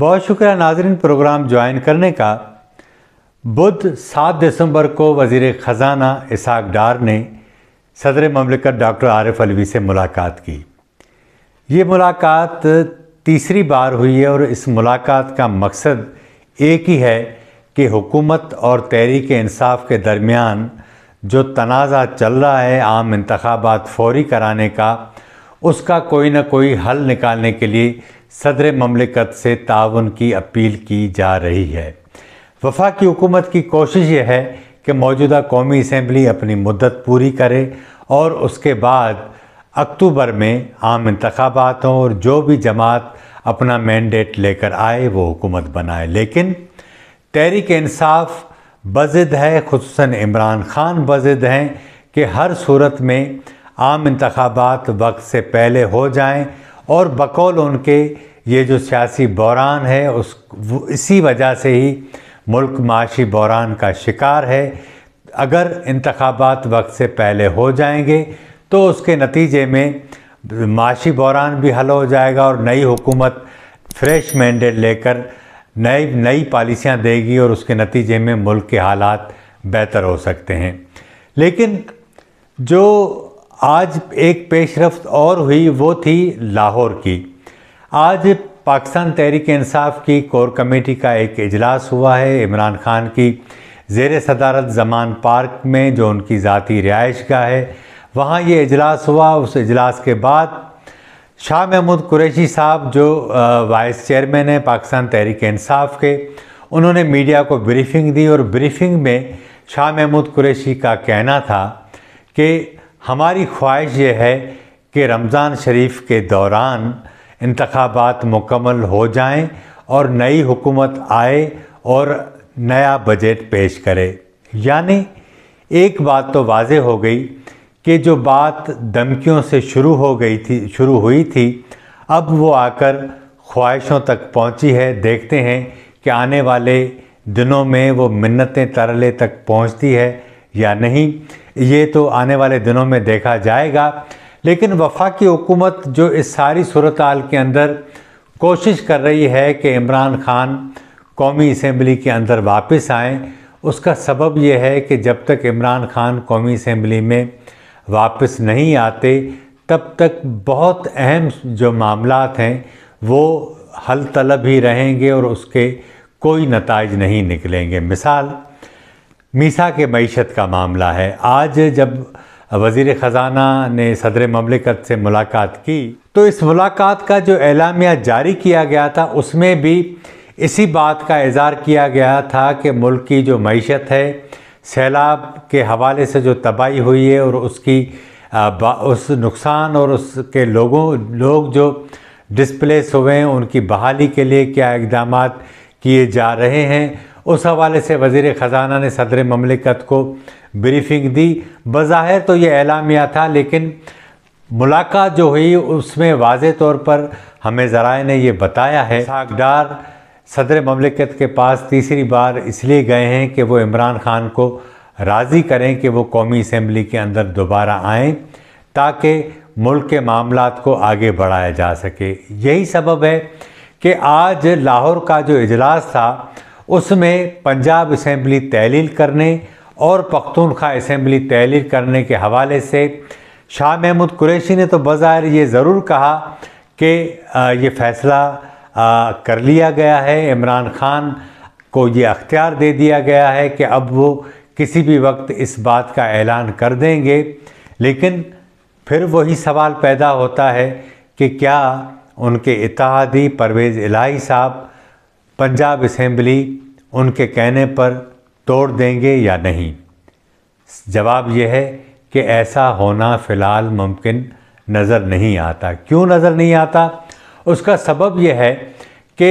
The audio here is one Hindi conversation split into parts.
बहुत शुक्रिया नाजरन प्रोग्राम ज्वाइन करने का बुध सात दिसंबर को वजीर ख़जाना इसहाक डार ने सदर ममलिकत डॉक्टर आरिफ अलवी से मुलाकात की ये मुलाकात तीसरी बार हुई है और इस मुलाकात का मकसद एक ही है कि हुकूमत और तहरीक इंसाफ के दरमियान जो तनाज़ा चल रहा है आम इंतबात फौरी कराने का उसका कोई ना कोई हल निकालने के लिए सदर ममलिकत से ताउन की अपील की जा रही है वफा की हुकूमत की कोशिश यह है कि मौजूदा कौमी असम्बली अपनी मुद्दत पूरी करे और उसके बाद अक्टूबर में आम इंतबात हों और जो भी जमात अपना मैंडेट लेकर आए वो हुकूमत बनाए लेकिन तहरीक इंसाफ बजद है खसूस इमरान ख़ान बजद हैं कि हर सूरत में आम इंतबात वक्त से पहले हो जाएँ और बकौल उनके ये जो सियासी बहरान है उस इसी वजह से ही मुल्क माशी बहरान का शिकार है अगर इंतबात वक्त से पहले हो जाएंगे तो उसके नतीजे में माशी बहरान भी हल हो जाएगा और नई हुकूमत फ्रेश मैंडेट लेकर नई नई पॉलिसियाँ देगी और उसके नतीजे में मुल्क के हालात बेहतर हो सकते हैं लेकिन जो आज एक पेशरफ और हुई वो थी लाहौर की आज पाकिस्तान तहरीक इंसाफ की कोर कमेटी का एक इजलास हुआ है इमरान खान की जेर सदारत जमान पार्क में जो उनकी ज़ाती रिहाइश का है वहाँ ये इजलास हुआ उस इजलास के बाद शाह महमूद कुरैशी साहब जो वाइस चेयरमैन हैं पाकिस्तान तहरीक इंसाफ के उन्होंने मीडिया को ब्रीफिंग दी और ब्रीफिंग में शाह महमूद कुरैशी का कहना था कि हमारी ख्वाहिश ये है कि रमज़ान शरीफ के दौरान इंतबात मुकम्मल हो जाएं और नई हुकूमत आए और नया बजट पेश करे यानी एक बात तो वाज हो गई कि जो बात धमकियों से शुरू हो गई थी शुरू हुई थी अब वो आकर ख्वाहिशों तक पहुंची है देखते हैं कि आने वाले दिनों में वो मन्नतें तरले तक पहुंचती है या नहीं ये तो आने वाले दिनों में देखा जाएगा लेकिन वफाकी हुकूमत जो इस सारी सूरत हाल के अंदर कोशिश कर रही है कि इमरान खान कौमी असम्बली के अंदर वापस आएँ उसका सबब यह है कि जब तक इमरान खान कौमी असम्बली में वापस नहीं आते तब तक बहुत अहम जो मामला हैं वो हल तलब ही रहेंगे और उसके कोई नतज नहीं निकलेंगे मिसाल मीसा के मीशत का मामला है आज जब वज़ी ख़जाना ने सदर ममलिकत से मुलाकात की तो इस मुलाकात का जो एलामिया जारी किया गया था उसमें भी इसी बात का इजहार किया गया था कि मुल्क की जो मीशत है सैलाब के हवाले से जो तबाही हुई है और उसकी उस नुकसान और उसके लोगों लोग जो डिस्प्लेस हुए हैं उनकी बहाली के लिए क्या इकदाम किए जा रहे हैं उस हवाले से वजीर ख़जाना ने सदर ममलिकत को ब्रीफिंग दी बज़ाहिर तो ये एलामिया था लेकिन मुलाकात जो हुई उसमें वाज तौर पर हमें ज़राए ने यह बताया है सागडार सदर ममलिकत के पास तीसरी बार इसलिए गए हैं कि वो इमरान खान को राज़ी करें कि वो कौमी असम्बली के अंदर दोबारा आएँ ताकि मुल्क के मामला को आगे बढ़ाया जा सके यही सबब है कि आज लाहौर का जो इजलास था उसमें पंजाब असम्बली तहलील करने और पख्तूनख्वा असम्बली तहलील करने के हवाले से शाह महमूद कुरैशी ने तो बाहर ये ज़रूर कहा कि ये फ़ैसला कर लिया गया है इमरान खान को ये अख्तियार दे दिया गया है कि अब वो किसी भी वक्त इस बात का ऐलान कर देंगे लेकिन फिर वही सवाल पैदा होता है कि क्या उनके इतिहादी परवेज़ इलाही साहब पंजाब असेंबली उनके कहने पर तोड़ देंगे या नहीं जवाब यह है कि ऐसा होना फ़िलहाल मुमकिन नज़र नहीं आता क्यों नज़र नहीं आता उसका सबब यह है कि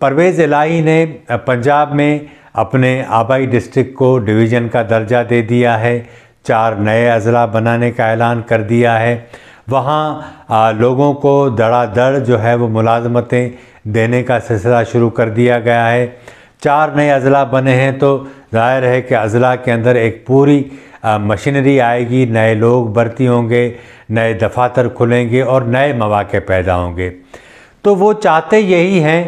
परवेज़ इलाही ने पंजाब में अपने आबाई डिस्ट्रिक्ट को डिवीज़न का दर्जा दे दिया है चार नए अजला बनाने का ऐलान कर दिया है वहाँ लोगों को धड़ाधड़ जो है वो मुलाजमतें देने का सिलसिला शुरू कर दिया गया है चार नए अजला बने हैं तो जाहिर है कि अजला के अंदर एक पूरी मशीनरी आएगी नए लोग भर्ती होंगे नए दफातर खुलेंगे और नए मौाक़े पैदा होंगे तो वो चाहते यही हैं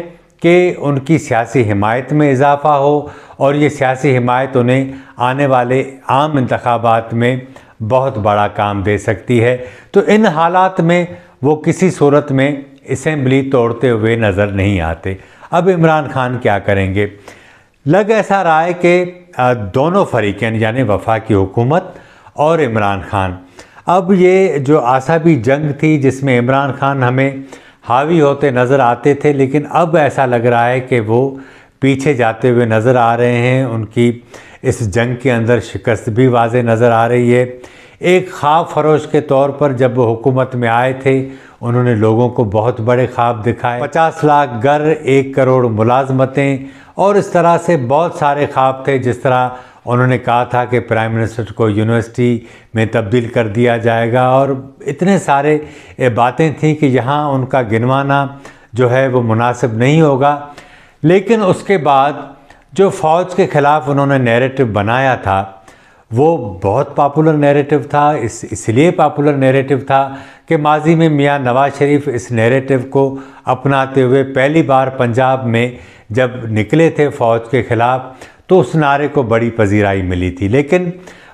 कि उनकी सियासी हिमायत में इजाफ़ा हो और ये सियासी हिमायत उन्हें आने वाले आम इंतबात में बहुत बड़ा काम दे सकती है तो इन हालात में वो किसी सूरत में इसम्बली तोड़ते हुए नज़र नहीं आते अब इमरान खान क्या करेंगे लग ऐसा रहा है कि दोनों फरीकन यानी वफा की हुकूमत और इमरान खान अब ये जो आसाबी जंग थी जिसमें इमरान खान हमें हावी होते नज़र आते थे लेकिन अब ऐसा लग रहा है कि वो पीछे जाते हुए नज़र आ रहे हैं उनकी इस जंग के अंदर शिकस्त भी वाज नज़र आ रही है एक ख्वाब फरोश के तौर पर जब वो हुकूमत में आए थे उन्होंने लोगों को बहुत बड़े ख्वाब दिखाए पचास लाख घर एक करोड़ मुलाजमतें और इस तरह से बहुत सारे ख्वाब थे जिस तरह उन्होंने कहा था कि प्राइम मिनिस्टर को यूनिवर्सिटी में तब्दील कर दिया जाएगा और इतने सारे बातें थीं कि यहाँ उनका गिनवाना जो है वो मुनासिब नहीं होगा लेकिन उसके बाद जो फ़ौज के ख़िलाफ़ उन्होंने नैरेटिव बनाया था वो बहुत पॉपुलर नैरेटिव था इस इसलिए पॉपुलर नैरेटिव था कि माजी में मियां नवाज शरीफ इस नैरेटिव को अपनाते हुए पहली बार पंजाब में जब निकले थे फ़ौज के ख़िलाफ़ तो उस नारे को बड़ी पजीराई मिली थी लेकिन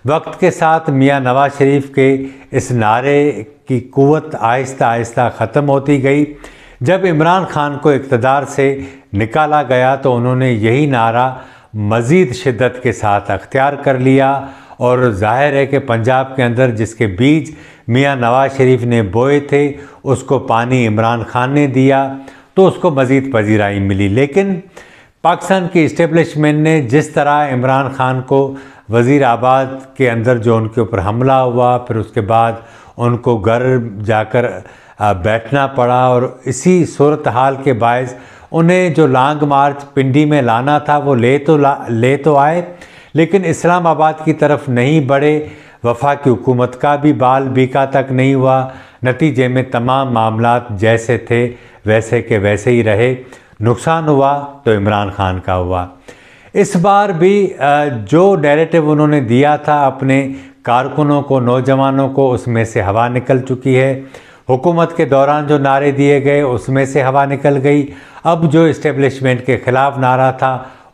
वक्त के साथ मियां नवाज शरीफ के इस नारे की कुत आहिस्ता आहिस्ता ख़त्म होती गई जब इमरान खान को इकतदार से निकाला गया तो उन्होंने यही नारा मज़ीद शिद्दत के साथ अख्तियार कर लिया और जाहिर है कि पंजाब के अंदर जिसके बीज मियाँ नवाज शरीफ ने बोए थे उसको पानी इमरान खान ने दिया तो उसको मज़ीद पजीराई मिली लेकिन पाकिस्तान की इस्टेब्लिशमेंट ने जिस तरह इमरान खान को वज़ी आबाद के अंदर जो उनके ऊपर हमला हुआ फिर उसके बाद उनको घर जाकर बैठना पड़ा और इसी सूरत हाल के बायस उन्हें जो लॉन्ग मार्च पिंडी में लाना था वो ले तो ला ले तो आए लेकिन इस्लामाबाद की तरफ नहीं बढ़े वफा की हुकूमत का भी बाल बीका तक नहीं हुआ नतीजे में तमाम मामला जैसे थे वैसे के वैसे ही रहे नुकसान हुआ तो इमरान खान का हुआ इस बार भी जो डायरेटिव उन्होंने दिया था अपने कारकुनों को नौजवानों को उसमें से हवा निकल चुकी है हुकूमत के दौरान जो नारे दिए गए उसमें से हवा निकल गई अब जो इस्टेब्लिशमेंट के ख़िलाफ़ नारा था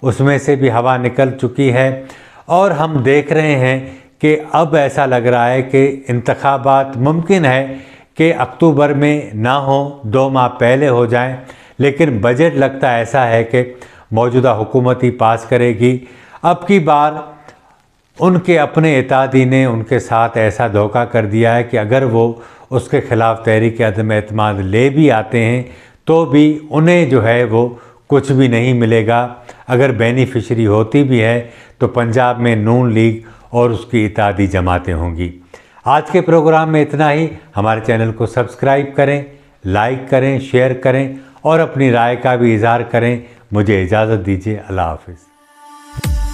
उसमें से भी हवा निकल चुकी है और हम देख रहे हैं कि अब ऐसा लग रहा है कि इंतबात मुमकिन है कि अक्टूबर में ना हो दो माह पहले हो जाएं लेकिन बजट लगता ऐसा है कि मौजूदा हुकूमत ही पास करेगी अब की बार उनके अपने इतादी ने उनके साथ ऐसा धोखा कर दिया है कि अगर वो उसके ख़िलाफ़ तहरीक अदम अतमाद ले भी आते हैं तो भी उन्हें जो है वो कुछ भी नहीं मिलेगा अगर बेनिफिशरी होती भी है तो पंजाब में नून लीग और उसकी इतादी जमातें होंगी आज के प्रोग्राम में इतना ही हमारे चैनल को सब्सक्राइब करें लाइक करें शेयर करें और अपनी राय का भी इजहार करें मुझे इजाज़त दीजिए अल्लाह हाफिज़